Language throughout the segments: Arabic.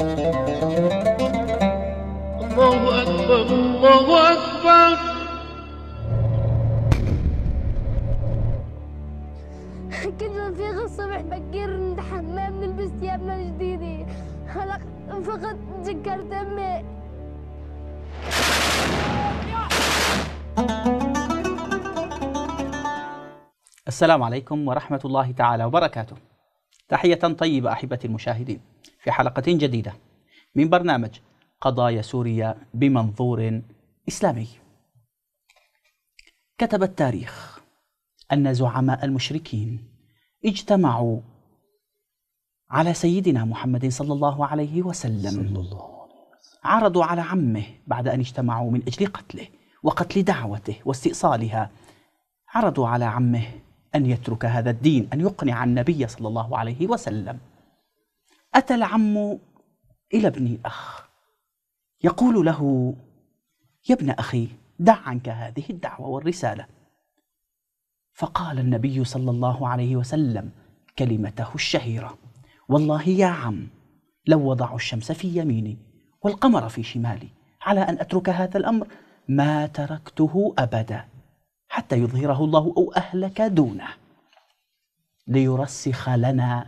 الله أكبر كنا نفيق الصبح بكير نتحمى نلبس ثيابنا الجديدة هلا فقط تذكرت أمي السلام عليكم ورحمة الله تعالى وبركاته تحية طيبة أحبتي المشاهدين في حلقة جديدة من برنامج قضايا سوريا بمنظور إسلامي. كتب التاريخ أن زعماء المشركين اجتمعوا على سيدنا محمد صلى الله عليه وسلم صلى الله عليه وسلم عرضوا على عمه بعد أن اجتمعوا من أجل قتله وقتل دعوته واستئصالها عرضوا على عمه أن يترك هذا الدين أن يقنع النبي صلى الله عليه وسلم أتى العم إلى ابن الأخ يقول له يا ابن أخي دع عنك هذه الدعوة والرسالة فقال النبي صلى الله عليه وسلم كلمته الشهيرة والله يا عم لو وضعوا الشمس في يميني والقمر في شمالي على أن أترك هذا الأمر ما تركته أبدا حتى يظهره الله أو أهلك دونه ليرسخ لنا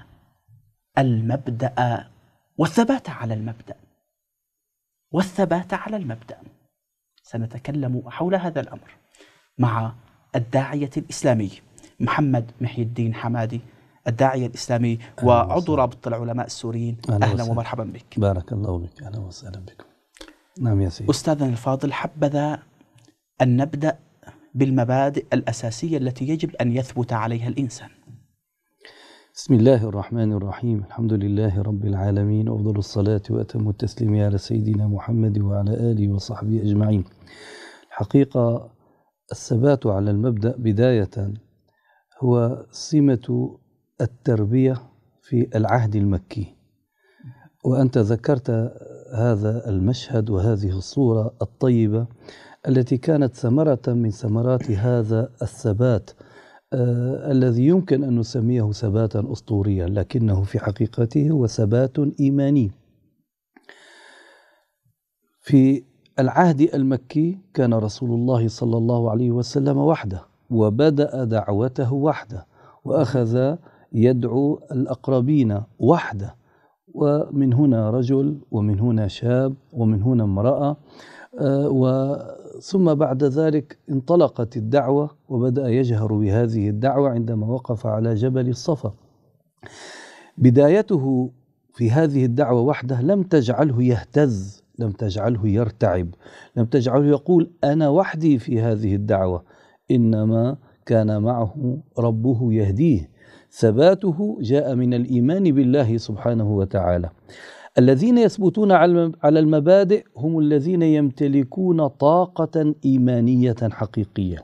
المبدأ والثبات على المبدأ والثبات على المبدأ سنتكلم حول هذا الأمر مع الداعية الإسلامي محمد محي الدين حمادي الداعية الإسلامي وعضو رابطة العلماء السوريين أهلا, أهلا ومرحبا بك بارك الله بك أهلا وسهلا بكم نعم يا سيدي أستاذنا الفاضل حبذا أن نبدأ بالمبادئ الأساسية التي يجب أن يثبت عليها الإنسان بسم الله الرحمن الرحيم الحمد لله رب العالمين أفضل الصلاة وأتم التسليم على سيدنا محمد وعلى آله وصحبه أجمعين الحقيقة الثبات على المبدأ بداية هو سمة التربية في العهد المكي وأنت ذكرت هذا المشهد وهذه الصورة الطيبة التي كانت ثمرة من ثمرات هذا الثبات آه الذي يمكن أن نسميه ثباتا أسطوريا لكنه في حقيقته هو ثبات إيماني في العهد المكي كان رسول الله صلى الله عليه وسلم وحده وبدأ دعوته وحده وأخذ يدعو الأقربين وحده ومن هنا رجل ومن هنا شاب ومن هنا امرأة آه، ثم بعد ذلك انطلقت الدعوة وبدأ يجهر بهذه الدعوة عندما وقف على جبل الصفا بدايته في هذه الدعوة وحده لم تجعله يهتز لم تجعله يرتعب لم تجعله يقول أنا وحدي في هذه الدعوة إنما كان معه ربه يهديه ثباته جاء من الإيمان بالله سبحانه وتعالى الذين يثبتون على المبادئ هم الذين يمتلكون طاقة إيمانية حقيقية.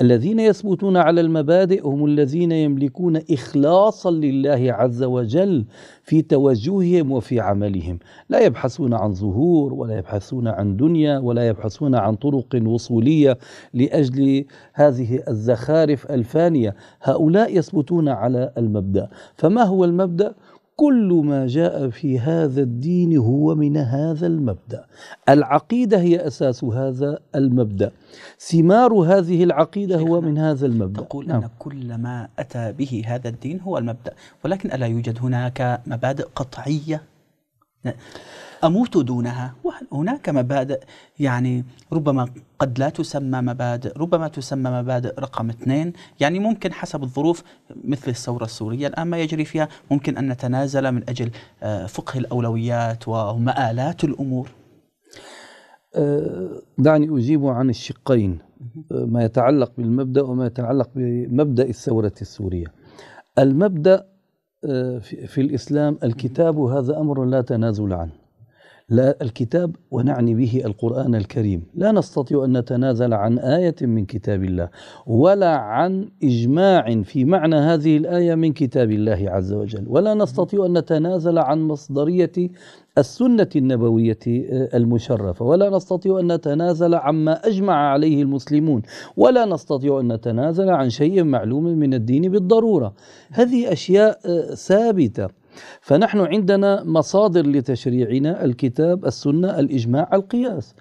الذين يثبتون على المبادئ هم الذين يملكون إخلاصا لله عز وجل في توجههم وفي عملهم، لا يبحثون عن ظهور ولا يبحثون عن دنيا ولا يبحثون عن طرق وصولية لأجل هذه الزخارف الفانية، هؤلاء يثبتون على المبدأ، فما هو المبدأ؟ كل ما جاء في هذا الدين هو من هذا المبدا العقيده هي اساس هذا المبدا ثمار هذه العقيده هو من هذا المبدا تقول نعم. ان كل ما اتى به هذا الدين هو المبدا ولكن الا يوجد هناك مبادئ قطعيه أموت دونها وهناك مبادئ يعني ربما قد لا تسمى مبادئ ربما تسمى مبادئ رقم اثنين يعني ممكن حسب الظروف مثل الثورة السورية الآن ما يجري فيها ممكن أن نتنازل من أجل آه، فقه الأولويات ومآلات الأمور آه، دعني أجيب عن الشقين آه، ما يتعلق بالمبدأ وما يتعلق بمبدأ الثورة السورية المبدأ في الإسلام الكتاب هذا أمر لا تنازل عنه لا الكتاب ونعني به القرآن الكريم لا نستطيع أن نتنازل عن آية من كتاب الله ولا عن إجماع في معنى هذه الآية من كتاب الله عز وجل ولا نستطيع أن نتنازل عن مصدرية السنة النبوية المشرفة ولا نستطيع أن نتنازل عما أجمع عليه المسلمون ولا نستطيع أن نتنازل عن شيء معلوم من الدين بالضرورة هذه أشياء ثابتة فنحن عندنا مصادر لتشريعنا الكتاب السنه الاجماع القياس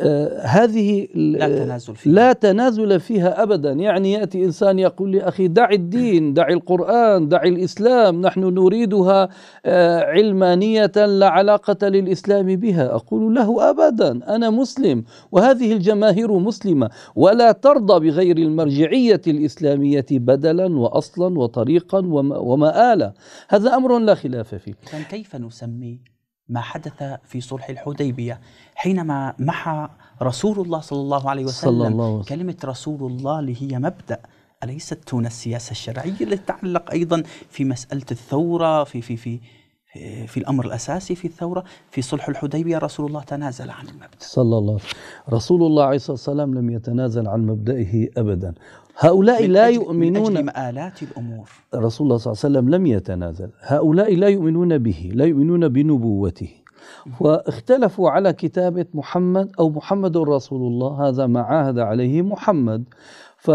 آه، هذه لا تنازل, فيها. لا تنازل فيها أبدا يعني يأتي إنسان يقول لي أخي دع الدين دع القرآن دع الإسلام نحن نريدها آه، علمانية لا علاقة للإسلام بها أقول له أبدا أنا مسلم وهذه الجماهير مسلمة ولا ترضى بغير المرجعية الإسلامية بدلا وأصلا وطريقا ومآلا هذا أمر لا خلاف فيه كيف نسميه ما حدث في صلح الحديبية حينما محى رسول الله صلى الله عليه وسلم صلى الله وسلم. كلمة رسول الله اللي هي مبدأ أليست هنا السياسة الشرعية اللي تتعلق أيضا في مسألة الثورة في في في في الأمر الأساسي في الثورة في صلح الحديبية رسول الله تنازل عن المبدأ صلى الله رسول الله عليه الصلاة والسلام لم يتنازل عن مبدئه أبدا هؤلاء لا يؤمنون من أجل مآلات الأمور رسول الله صلى الله عليه وسلم لم يتنازل هؤلاء لا يؤمنون به لا يؤمنون بنبوته واختلفوا على كتابة محمد أو محمد رسول الله هذا ما عاهد عليه محمد ف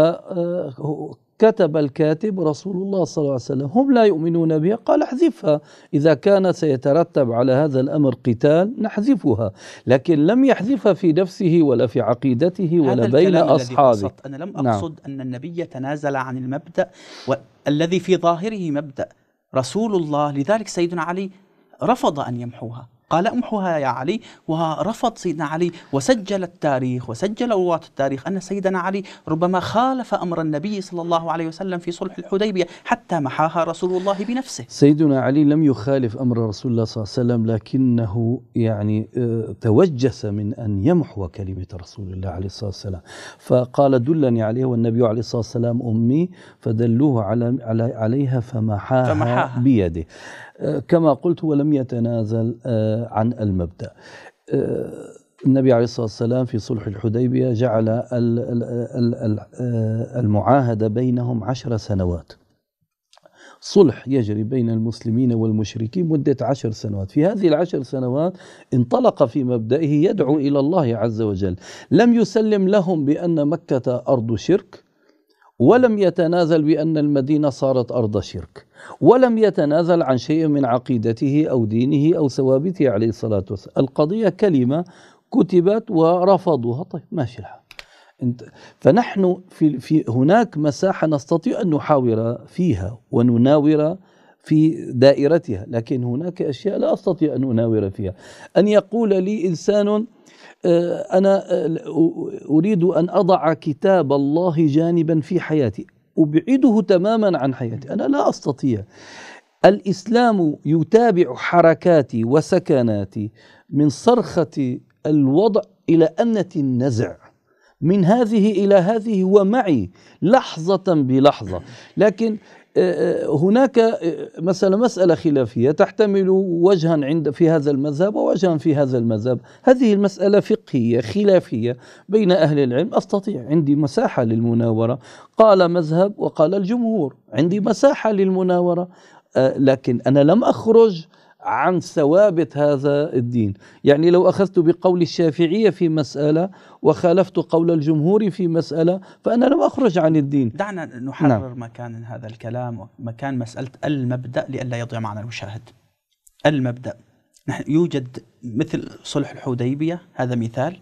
كتب الكاتب رسول الله صلى الله عليه وسلم هم لا يؤمنون بها قال احذفها إذا كان سيترتب على هذا الأمر قتال نحذفها لكن لم يحذفها في نفسه ولا في عقيدته ولا بين أصحابه أنا لم نعم. أقصد نعم. أن النبي تنازل عن المبدأ الذي في ظاهره مبدأ رسول الله لذلك سيدنا علي رفض أن يمحوها قال امحها يا علي ورفض سيدنا علي وسجل التاريخ وسجل رواة التاريخ أن سيدنا علي ربما خالف أمر النبي صلى الله عليه وسلم في صلح الحديبية حتى محاها رسول الله بنفسه سيدنا علي لم يخالف أمر رسول الله صلى الله عليه وسلم لكنه يعني آه، توجس من أن يمحو كلمة رسول الله عليه الصلاة والسلام فقال دلني عليه والنبي عليه الصلاة والسلام أمي فدلوه على عليها فمحاها, فمحاها بيده كما قلت هو لم يتنازل آه، عن المبدأ آه، النبي عليه الصلاه والسلام في صلح الحديبيه جعل آه، المعاهده بينهم عشر سنوات. صلح يجري بين المسلمين والمشركين مده عشر سنوات، في هذه العشر سنوات انطلق في مبدئه يدعو الى الله عز وجل، لم يسلم لهم بان مكه ارض شرك ولم يتنازل بان المدينه صارت ارض شرك ولم يتنازل عن شيء من عقيدته او دينه او ثوابته عليه الصلاه والسلام القضيه كلمه كتبت ورفضوها طيب ماشي الحال فنحن في, في هناك مساحه نستطيع ان نحاور فيها ونناور في دائرتها لكن هناك أشياء لا أستطيع أن أناور فيها أن يقول لي إنسان آه، أنا آه، أريد أن أضع كتاب الله جانبا في حياتي أبعده تماما عن حياتي أنا لا أستطيع الإسلام يتابع حركاتي وسكناتي من صرخة الوضع إلى أنة النزع من هذه إلى هذه ومعي لحظة بلحظة لكن آه، آه، هناك آه، مثلا مسألة خلافية تحتمل وجها عند في هذا المذهب ووجها في هذا المذهب هذه المسألة فقهية خلافية بين أهل العلم أستطيع عندي مساحة للمناورة قال مذهب وقال الجمهور عندي مساحة للمناورة لكن أنا لم أخرج عن ثوابت هذا الدين يعني لو أخذت بقول الشافعية في مسألة وخالفت قول الجمهور في مسألة فأنا لم أخرج عن الدين دعنا نعم. نحرر نعم. مكان هذا الكلام ومكان مسألة المبدأ لئلا يضيع معنا المشاهد المبدأ نحن يوجد مثل صلح الحديبية هذا مثال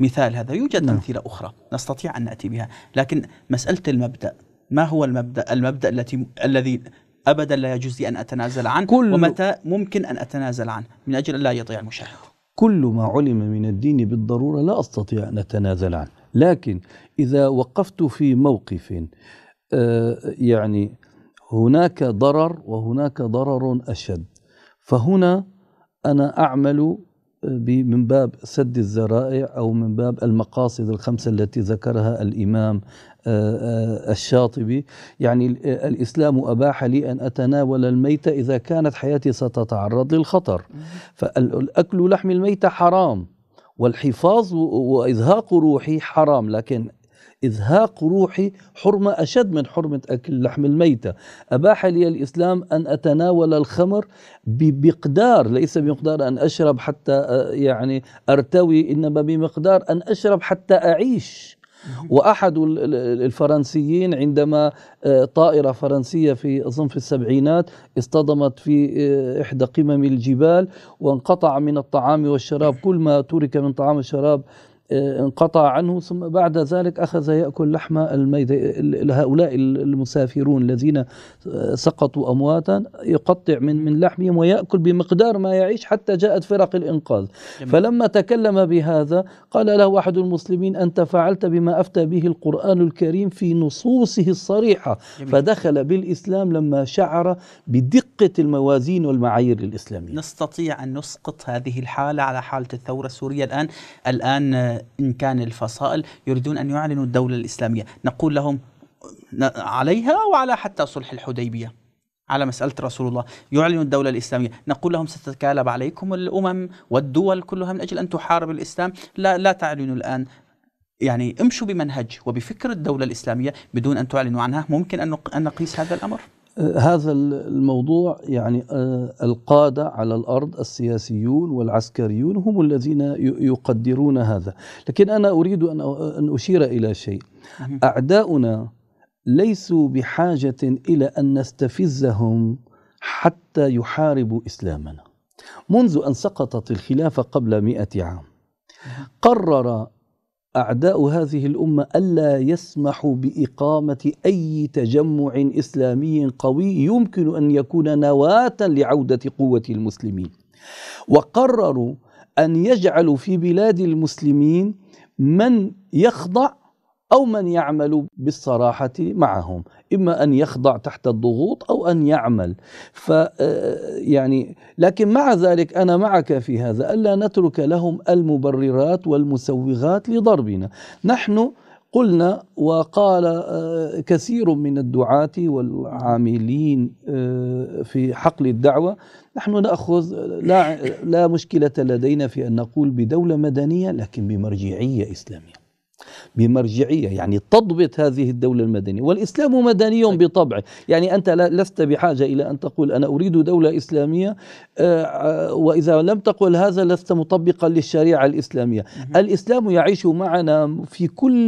مثال هذا يوجد نعم. أمثلة أخرى نستطيع أن نأتي بها لكن مسألة المبدأ ما هو المبدأ المبدأ التي الذي أبدا لا يجوز لي أن أتنازل عنه كل ومتى ممكن أن أتنازل عنه من أجل أن لا يضيع المشاهد كل ما علم من الدين بالضرورة لا أستطيع أن أتنازل عنه لكن إذا وقفت في موقف آه، يعني هناك ضرر وهناك ضرر أشد فهنا أنا أعمل من باب سد الذرائع أو من باب المقاصد الخمسة التي ذكرها الإمام آه، آه، الشاطبي يعني آه، الإسلام أباح لي أن أتناول الميت إذا كانت حياتي ستتعرض للخطر فالأكل لحم الميت حرام والحفاظ وإزهاق روحي حرام لكن إزهاق روحي حرمة أشد من حرمة أكل اللحم الميتة أباح لي الإسلام أن أتناول الخمر بمقدار ليس بمقدار أن أشرب حتى آه، يعني أرتوي إنما بمقدار أن أشرب حتى أعيش وأحد الفرنسيين عندما آه، طائرة فرنسية في أظن في السبعينات اصطدمت في آه، إحدى قمم الجبال وانقطع من الطعام والشراب كل ما ترك من طعام وشراب آه، انقطع عنه ثم بعد ذلك أخذ يأكل لحم الميت هؤلاء المسافرون الذين آه، سقطوا أمواتا يقطع من من لحمهم ويأكل بمقدار ما يعيش حتى جاءت فرق الإنقاذ جميل. فلما تكلم بهذا قال له أحد المسلمين أنت فعلت بما أفتى به القرآن الكريم في نصوصه الصريحة جميل. فدخل بالإسلام لما شعر بدقة الموازين والمعايير الإسلامية نستطيع أن نسقط هذه الحالة على حالة الثورة السورية الآن الآن إن كان الفصائل يريدون أن يعلنوا الدولة الإسلامية نقول لهم عليها وعلى حتى صلح الحديبية على مسألة رسول الله يعلن الدولة الإسلامية نقول لهم ستتكالب عليكم الأمم والدول كلها من أجل أن تحارب الإسلام لا, لا تعلنوا الآن يعني امشوا بمنهج وبفكر الدولة الإسلامية بدون أن تعلنوا عنها ممكن أن نقيس هذا الأمر هذا الموضوع يعني آه، القادة على الأرض السياسيون والعسكريون هم الذين يقدرون هذا لكن أنا أريد أن أشير إلى شيء أعداؤنا ليسوا بحاجة إلى أن نستفزهم حتى يحاربوا إسلامنا منذ أن سقطت الخلافة قبل مئة عام قرر أعداء هذه الأمة ألا يسمحوا بإقامة أي تجمع إسلامي قوي يمكن أن يكون نواة لعودة قوة المسلمين وقرروا أن يجعلوا في بلاد المسلمين من يخضع أو من يعمل بالصراحة معهم إما أن يخضع تحت الضغوط أو أن يعمل ف آه، يعني لكن مع ذلك أنا معك في هذا ألا نترك لهم المبررات والمسوغات لضربنا نحن قلنا وقال آه، كثير من الدعاة والعاملين آه، في حقل الدعوة نحن نأخذ لا, لا مشكلة لدينا في أن نقول بدولة مدنية لكن بمرجعية إسلامية بمرجعيه يعني تضبط هذه الدوله المدنيه والاسلام مدني بطبعه يعني انت لست بحاجه الى ان تقول انا اريد دوله اسلاميه آه، آه، واذا لم تقل هذا لست مطبقا للشريعه الاسلاميه الاسلام يعيش معنا في كل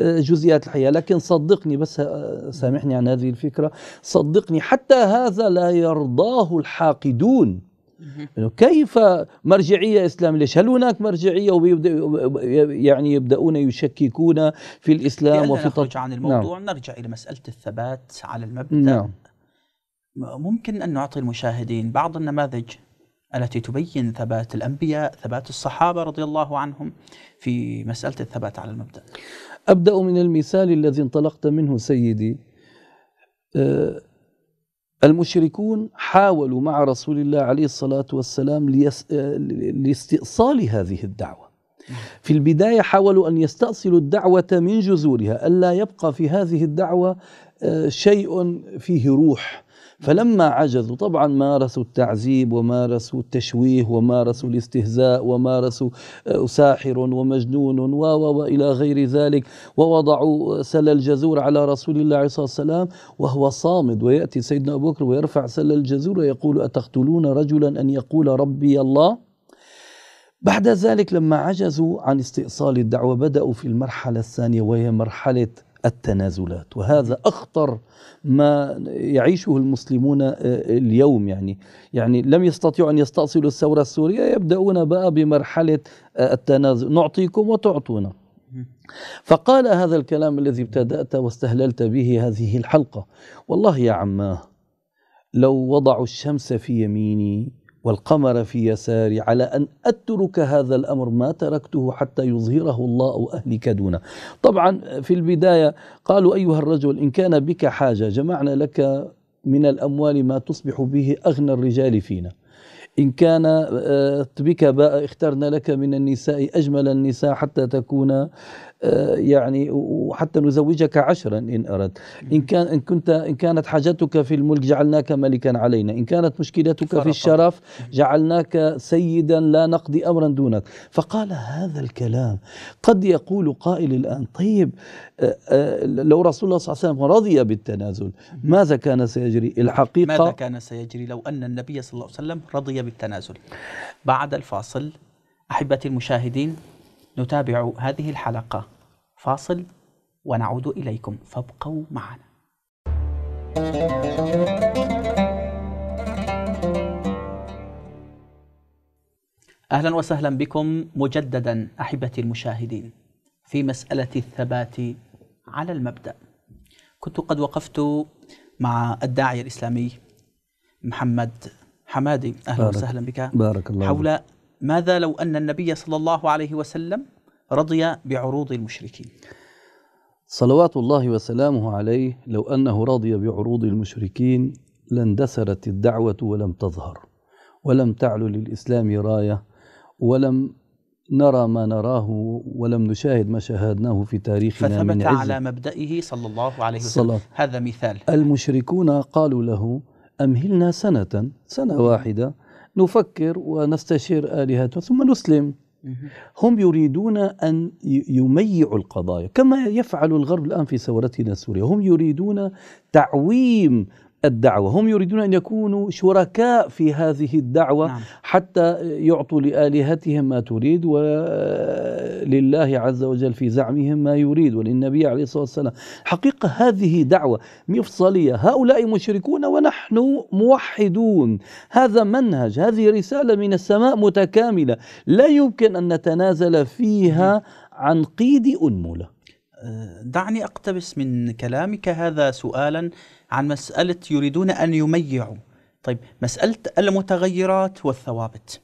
آه، جزئيات الحياه لكن صدقني بس سامحني عن هذه الفكره صدقني حتى هذا لا يرضاه الحاقدون انه كيف مرجعيه اسلاميه؟ ليش؟ هل هناك مرجعيه وبيبدا يعني يبداون يشككون في الاسلام وفي نخرج عن الموضوع نعم. نرجع الى مساله الثبات على المبدا نعم. ممكن ان نعطي المشاهدين بعض النماذج التي تبين ثبات الانبياء، ثبات الصحابه رضي الله عنهم في مساله الثبات على المبدا. ابدا من المثال الذي انطلقت منه سيدي. أه المشركون حاولوا مع رسول الله عليه الصلاة والسلام ليس... لاستئصال هذه الدعوة في البداية حاولوا أن يستأصلوا الدعوة من جذورها ألا يبقى في هذه الدعوة آه، شيء فيه روح فلما عجزوا طبعا مارسوا التعذيب ومارسوا التشويه ومارسوا الاستهزاء ومارسوا آه، ساحر ومجنون و والى غير ذلك ووضعوا سل الجزور على رسول الله صلى الله عليه وسلم وهو صامد وياتي سيدنا ابو بكر ويرفع سل الجزور ويقول اتقتلون رجلا ان يقول ربي الله بعد ذلك لما عجزوا عن استئصال الدعوة بدأوا في المرحلة الثانية وهي مرحلة التنازلات وهذا اخطر ما يعيشه المسلمون آه، اليوم يعني يعني لم يستطيعوا ان يستاصلوا الثوره السوريه يبداون بقى بمرحله آه، التنازل نعطيكم وتعطونا فقال هذا الكلام الذي ابتدات واستهللت به هذه الحلقه والله يا عماه لو وضعوا الشمس في يميني والقمر في يساري على أن أترك هذا الأمر ما تركته حتى يظهره الله أهلك دونه طبعا في البداية قالوا أيها الرجل إن كان بك حاجة جمعنا لك من الأموال ما تصبح به أغنى الرجال فينا إن كان آه، بك باء اخترنا لك من النساء أجمل النساء حتى تكون يعني وحتى نزوجك عشرا إن أردت إن, كان إن, كنت إن كانت حاجتك في الملك جعلناك ملكا علينا إن كانت مشكلتك في الشرف جعلناك سيدا لا نقضي أمرا دونك فقال هذا الكلام قد يقول قائل الآن طيب آه، آه، لو رسول الله صلى الله عليه وسلم رضي بالتنازل ماذا كان سيجري الحقيقة ماذا كان سيجري لو أن النبي صلى الله عليه وسلم رضي بالتنازل بعد الفاصل أحبتي المشاهدين نتابع هذه الحلقة فاصل ونعود إليكم فابقوا معنا أهلا وسهلا بكم مجددا أحبتي المشاهدين في مسألة الثبات على المبدأ كنت قد وقفت مع الداعية الإسلامي محمد حمادي أهلا بارك وسهلا بك بارك الله حول ماذا لو أن النبي صلى الله عليه وسلم رضي بعروض المشركين صلوات الله وسلامه عليه لو أنه رضي بعروض المشركين لاندثرت الدعوة ولم تظهر ولم تعلو للإسلام راية ولم نرى ما نراه ولم نشاهد ما شاهدناه في تاريخنا فثبت من على مبدئه صلى الله عليه وسلم هذا مثال المشركون قالوا له أمهلنا سنة سنة واحدة نفكر ونستشير آلهتنا ثم نسلم هم يريدون أن يميعوا القضايا كما يفعل الغرب الآن في ثورتنا سوريا هم يريدون تعويم الدعوة هم يريدون أن يكونوا شركاء في هذه الدعوة نعم. حتى يعطوا لآلهتهم ما تريد ولله عز وجل في زعمهم ما يريد وللنبي عليه الصلاة والسلام حقيقة هذه دعوة مفصلية هؤلاء مشركون ونحن موحدون هذا منهج هذه رسالة من السماء متكاملة لا يمكن أن نتنازل فيها عن قيد أنملة دعني أقتبس من كلامك هذا سؤالا عن مسألة يريدون أن يميعوا طيب مسألة المتغيرات والثوابت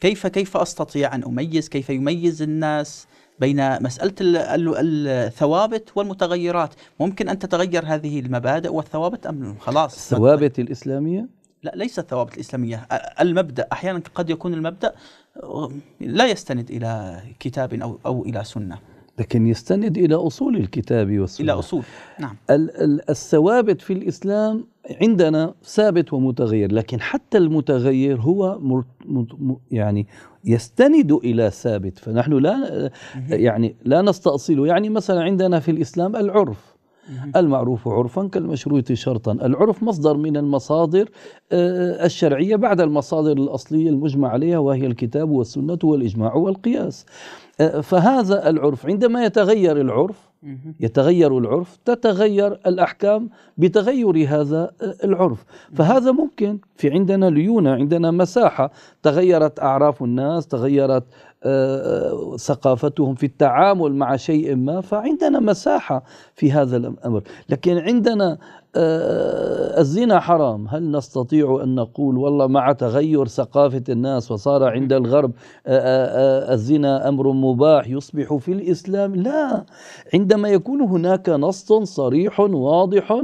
كيف كيف أستطيع أن أميز كيف يميز الناس بين مسألة الثوابت والمتغيرات ممكن أن تتغير هذه المبادئ والثوابت أم خلاص الثوابت الإسلامية لا ليس الثوابت الإسلامية المبدأ أحيانا قد يكون المبدأ لا يستند إلى كتاب أو, أو إلى سنة لكن يستند إلى أصول الكتاب والسنة إلى أصول نعم الثوابت في الإسلام عندنا ثابت ومتغير لكن حتى المتغير هو يعني يستند إلى ثابت فنحن لا يعني لا نستأصله يعني مثلا عندنا في الإسلام العرف المعروف عرفا كالمشروط شرطا العرف مصدر من المصادر آه، آه، الشرعية بعد المصادر الأصلية المجمع عليها وهي الكتاب والسنة والإجماع والقياس آه، فهذا العرف عندما يتغير العرف يتغير العرف تتغير الأحكام بتغير هذا العرف فهذا ممكن في عندنا ليونة عندنا مساحة تغيرت أعراف الناس تغيرت آه، آه، ثقافتهم في التعامل مع شيء ما فعندنا مساحه في هذا الامر لكن عندنا آه، الزنا حرام هل نستطيع أن نقول والله مع تغير ثقافة الناس وصار عند الغرب آه، آه، الزنا أمر مباح يصبح في الإسلام لا عندما يكون هناك نص صريح واضح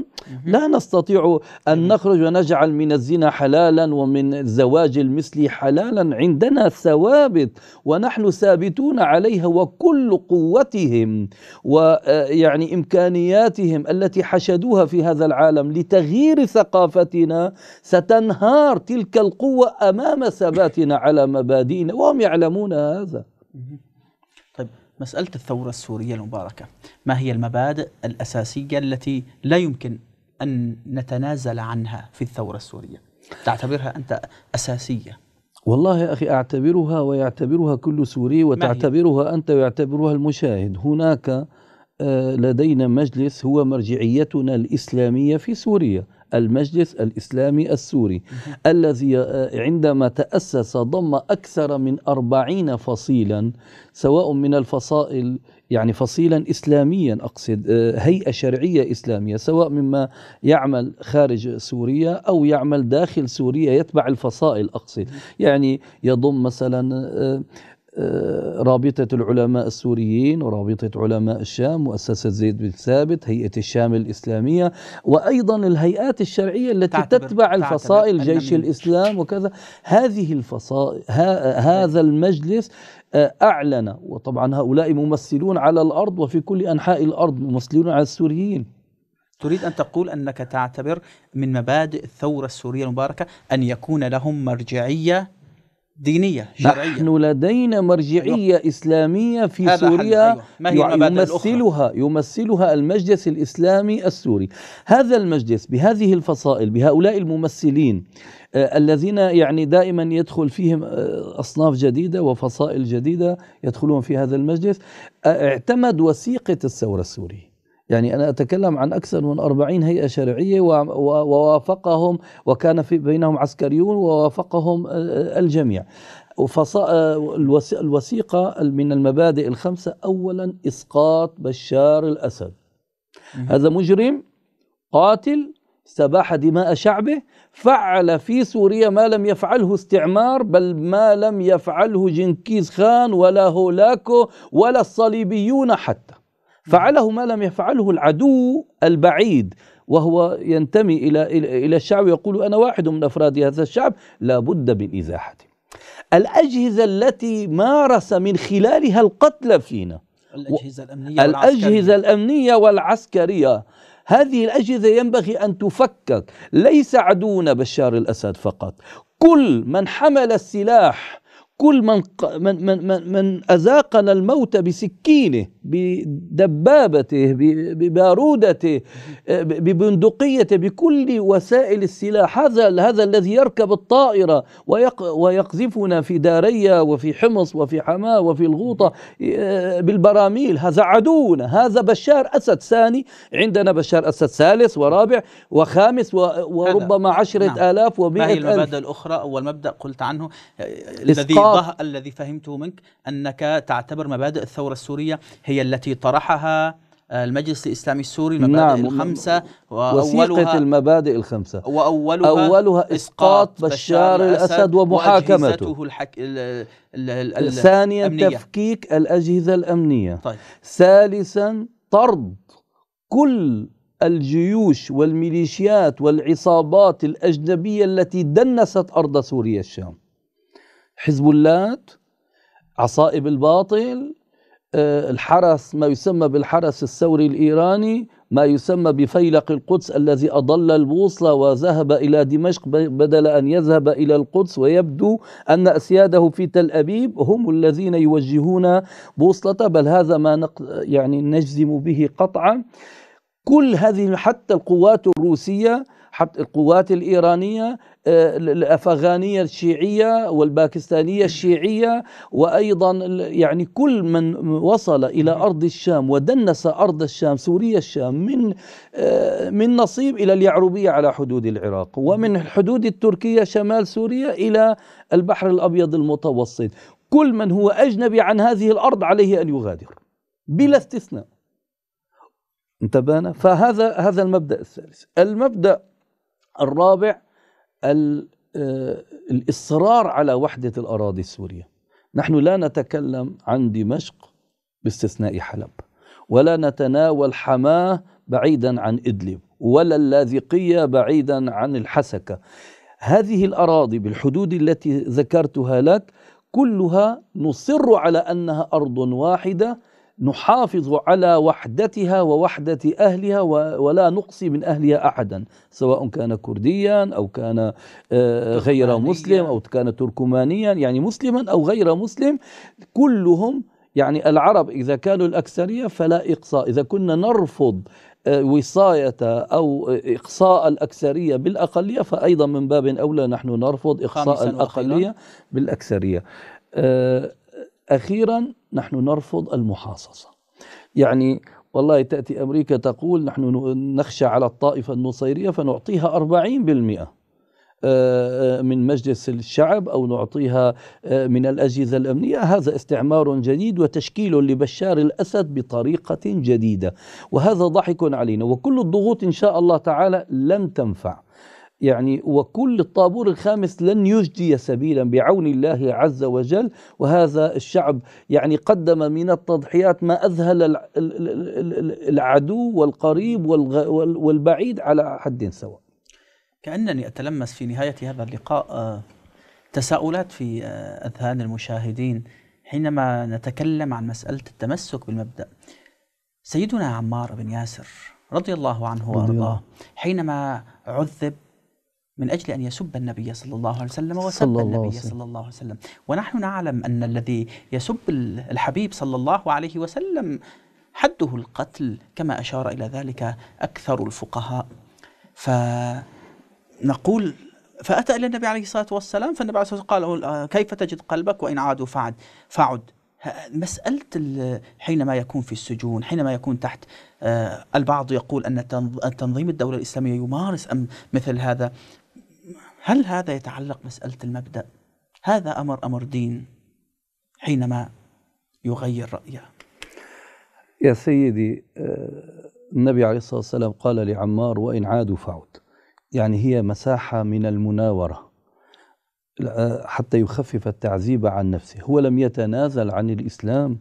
لا نستطيع أن نخرج ونجعل من الزنا حلالا ومن الزواج المثلي حلالا عندنا ثوابت ونحن ثابتون عليها وكل قوتهم ويعني إمكانياتهم التي حشدوها في هذا العالم العالم لتغيير ثقافتنا ستنهار تلك القوة أمام ثباتنا على مبادئنا وهم يعلمون هذا طيب مسألة الثورة السورية المباركة ما هي المبادئ الأساسية التي لا يمكن أن نتنازل عنها في الثورة السورية تعتبرها أنت أساسية والله يا أخي أعتبرها ويعتبرها كل سوري وتعتبرها أنت ويعتبرها المشاهد هناك آه، لدينا مجلس هو مرجعيتنا الإسلامية في سوريا المجلس الإسلامي السوري الذي آه، عندما تأسس ضم أكثر من أربعين فصيلا سواء من الفصائل يعني فصيلا إسلاميا أقصد آه، هيئة شرعية إسلامية سواء مما يعمل خارج سوريا أو يعمل داخل سوريا يتبع الفصائل أقصد يعني يضم مثلا رابطة العلماء السوريين ورابطة علماء الشام مؤسسة زيد بن ثابت هيئة الشام الإسلامية وأيضا الهيئات الشرعية التي تعتبر تتبع تعتبر الفصائل جيش الإسلام وكذا هذه الفصائل هذا المجلس آه، أعلن وطبعا هؤلاء ممثلون على الأرض وفي كل أنحاء الأرض ممثلون على السوريين تريد أن تقول أنك تعتبر من مبادئ الثورة السورية المباركة أن يكون لهم مرجعية دينية شرعية نحن لدينا مرجعية إسلامية في سوريا أيوه. ما هي يمثلها الأخرى؟ يمثلها المجلس الإسلامي السوري هذا المجلس بهذه الفصائل بهؤلاء الممثلين آه الذين يعني دائما يدخل فيهم آه أصناف جديدة وفصائل جديدة يدخلون في هذا المجلس آه اعتمد وثيقة الثورة السورية يعني أنا أتكلم عن أكثر من أربعين هيئة شرعية ووافقهم وكان في بينهم عسكريون ووافقهم الجميع آه، الوثيقة من المبادئ الخمسة أولا إسقاط بشار الأسد هذا مجرم قاتل استباح دماء شعبه فعل في سوريا ما لم يفعله استعمار بل ما لم يفعله جنكيز خان ولا هولاكو ولا الصليبيون حتى نعم. فعله ما لم يفعله العدو البعيد وهو ينتمي الى الى الشعب يقول انا واحد من افراد هذا الشعب لابد من ازاحته. الاجهزه التي مارس من خلالها القتل فينا الاجهزه الامنيه والعسكريه الاجهزه الامنيه والعسكريه هذه الاجهزه ينبغي ان تفكك، ليس عدونا بشار الاسد فقط، كل من حمل السلاح كل من من من من اذاقنا الموت بسكينه بدبابته ببارودته ببندقيته بكل وسائل السلاح هذا هذا الذي يركب الطائره ويقذفنا في داريا وفي حمص وفي حماه وفي الغوطه آه، بالبراميل هذا عدونا هذا بشار اسد ثاني عندنا بشار اسد ثالث ورابع وخامس وربما عشرة نعم. آلاف ومئة ألف هذه المبادئ الأخرى والمبدأ قلت عنه آه، الذي الظهر الذي فهمته منك أنك تعتبر مبادئ الثورة السورية هي التي طرحها آه، المجلس الإسلامي السوري المبادئ نعم الخمسة وثيقة المبادئ الخمسة وأولها, أولها إسقاط بشار الأسد ومحاكمته الحك... ثانيا تفكيك الأجهزة الأمنية طيب. ثالثا طرد كل الجيوش والميليشيات والعصابات الأجنبية التي دنست أرض سوريا الشام حزب اللات عصائب الباطل آه، الحرس ما يسمى بالحرس الثوري الإيراني ما يسمى بفيلق القدس الذي أضل البوصلة وذهب إلى دمشق بدل أن يذهب إلى القدس ويبدو أن أسياده في تل أبيب هم الذين يوجهون بوصلة بل هذا ما يعني نجزم به قطعا كل هذه حتى القوات الروسية حتى القوات الإيرانية آه، الأفغانية الشيعية والباكستانية الشيعية وأيضا يعني كل من وصل إلى أرض الشام ودنس أرض الشام سوريا الشام من آه، من نصيب إلى اليعروبيه على حدود العراق ومن الحدود التركية شمال سوريا إلى البحر الأبيض المتوسط كل من هو أجنبي عن هذه الأرض عليه أن يغادر بلا استثناء انتبهنا فهذا هذا المبدا الثالث المبدا الرابع آه، الإصرار على وحدة الأراضي السورية نحن لا نتكلم عن دمشق باستثناء حلب ولا نتناول حماه بعيدا عن إدلب ولا اللاذقية بعيدا عن الحسكة هذه الأراضي بالحدود التي ذكرتها لك كلها نصر على أنها أرض واحدة نحافظ على وحدتها ووحدة أهلها ولا نقصي من أهلها أحدا سواء كان كرديا أو كان آه، غير مسلم أو كان تركمانيا يعني مسلما أو غير مسلم كلهم يعني العرب إذا كانوا الأكثرية فلا إقصاء إذا كنا نرفض آه، وصاية أو إقصاء الأكثرية بالأقلية فأيضا من باب أولى نحن نرفض إقصاء الأقلية بالأكثرية آه، أخيرا نحن نرفض المحاصصة يعني والله تأتي أمريكا تقول نحن نخشى على الطائفة النصيرية فنعطيها 40% آه، آه، من مجلس الشعب أو نعطيها آه، من الأجهزة الأمنية هذا استعمار جديد وتشكيل لبشار الأسد بطريقة جديدة وهذا ضحك علينا وكل الضغوط إن شاء الله تعالى لن تنفع يعني وكل الطابور الخامس لن يجدي سبيلا بعون الله عز وجل وهذا الشعب يعني قدم من التضحيات ما اذهل العدو والقريب والبعيد على حد سواء. كانني اتلمس في نهايه هذا اللقاء آه، تساؤلات في آه، اذهان المشاهدين حينما نتكلم عن مساله التمسك بالمبدا. سيدنا عمار بن ياسر رضي الله عنه وارضاه حينما عذب من أجل أن يسب النبي صلى الله عليه وسلم وسب صلى النبي وسلم. صلى الله عليه وسلم ونحن نعلم أن الذي يسب الحبيب صلى الله عليه وسلم حده القتل كما أشار إلى ذلك أكثر الفقهاء فنقول فأتى إلى النبي عليه الصلاة والسلام فالنبي عليه الصلاة والسلام قال آه، كيف تجد قلبك وإن عادوا فعد فعد مسألة حينما يكون في السجون حينما يكون تحت آه، البعض يقول أن تنظيم الدولة الإسلامية يمارس أم مثل هذا هل هذا يتعلق مسألة المبدأ؟ هذا أمر أمر دين حينما يغير رأيه يا سيدي آه، النبي عليه الصلاة والسلام قال لعمار وإن عادوا فعد يعني هي مساحة من المناورة آه، حتى يخفف التعذيب عن نفسه هو لم يتنازل عن الإسلام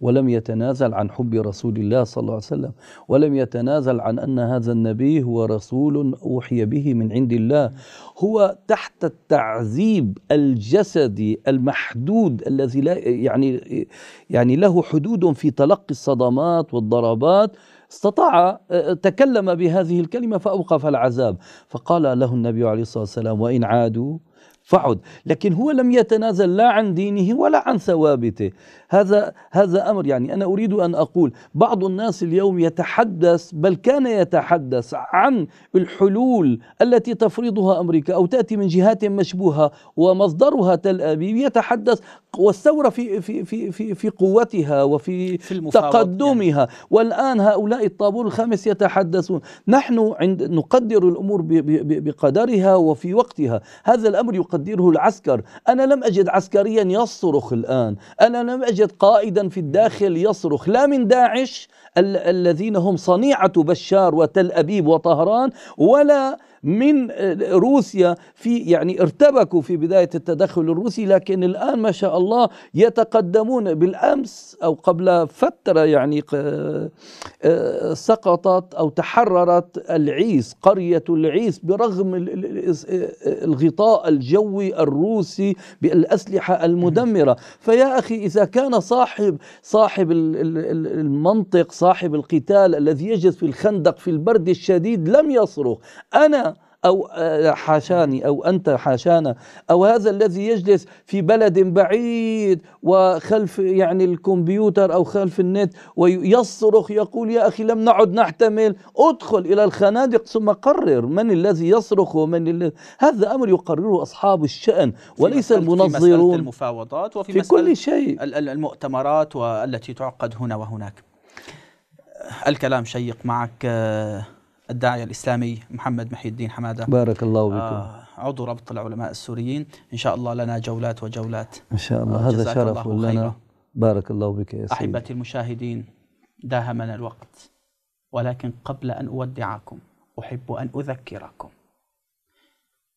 ولم يتنازل عن حب رسول الله صلى الله عليه وسلم ولم يتنازل عن أن هذا النبي هو رسول أوحي به من عند الله هو تحت التعذيب الجسدي المحدود الذي لا يعني يعني له حدود في تلقي الصدمات والضربات استطاع تكلم بهذه الكلمة فأوقف العذاب فقال له النبي عليه الصلاة والسلام وإن عادوا فعد لكن هو لم يتنازل لا عن دينه ولا عن ثوابته هذا هذا امر يعني انا اريد ان اقول بعض الناس اليوم يتحدث بل كان يتحدث عن الحلول التي تفرضها امريكا او تاتي من جهات مشبوهه ومصدرها تل ابيب يتحدث والثورة في في في في, في قوتها وفي في تقدمها يعني. والآن هؤلاء الطابور الخامس يتحدثون نحن عند نقدر الأمور بقدرها وفي وقتها هذا الأمر يقدره العسكر أنا لم أجد عسكريا يصرخ الآن أنا لم أجد قائدا في الداخل يصرخ لا من داعش الذين هم صنيعة بشار وتل أبيب وطهران ولا من آه، روسيا في يعني ارتبكوا في بداية التدخل الروسي لكن الآن ما شاء الله يتقدمون بالأمس أو قبل فترة يعني آه، آه، سقطت أو تحررت العيس قرية العيس برغم الغطاء الجوي الروسي بالأسلحة المدمرة فيا أخي إذا كان صاحب صاحب المنطق صاحب القتال الذي يجلس في الخندق في البرد الشديد لم يصرخ أنا أو آه، حاشاني أو أنت حاشانا أو هذا الذي يجلس في بلد بعيد وخلف يعني الكمبيوتر أو خلف النت ويصرخ يقول يا أخي لم نعد نحتمل ادخل إلى الخنادق ثم قرر من الذي يصرخ ومن الذي هذا أمر يقرره أصحاب الشأن وليس في المنظرون في مسألة المفاوضات وفي في كل شيء المؤتمرات والتي تعقد هنا وهناك الكلام شيق معك آه، الداعية الإسلامي محمد محي الدين حمادة بارك الله بكم آه عضو ربط العلماء السوريين إن شاء الله لنا جولات وجولات إن شاء الله آه، هذا شرف الله لنا بارك الله بك يا سيدي أحبتي المشاهدين داهمنا الوقت ولكن قبل أن أودعكم أحب أن أذكركم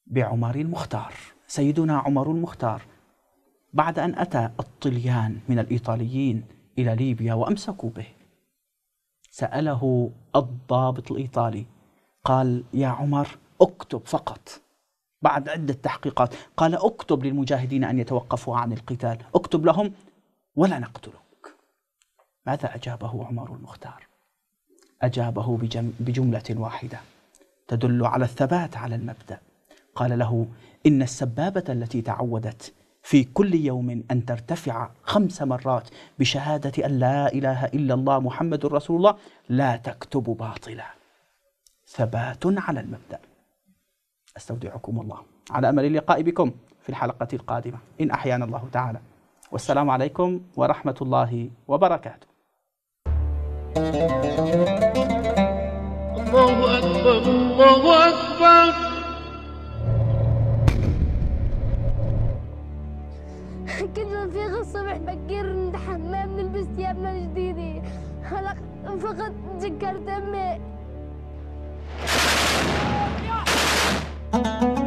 بعمر المختار سيدنا عمر المختار بعد أن أتى الطليان من الإيطاليين إلى ليبيا وأمسكوا به سأله الضابط الإيطالي قال يا عمر اكتب فقط بعد عدة تحقيقات قال اكتب للمجاهدين أن يتوقفوا عن القتال اكتب لهم ولا نقتلك ماذا أجابه عمر المختار أجابه بجم بجملة واحدة تدل على الثبات على المبدأ قال له إن السبابة التي تعودت في كل يوم أن ترتفع خمس مرات بشهادة أن لا إله إلا الله محمد رسول الله لا تكتب باطلا ثبات على المبدأ أستودعكم الله على أمل اللقاء بكم في الحلقة القادمة إن أحيانا الله تعالى والسلام عليكم ورحمة الله وبركاته الله أكبر الله أكبر كل نفيق الصبح بكير نتحمى نلبس ثيابنا الجديدة هلا فقط تذكرت أمي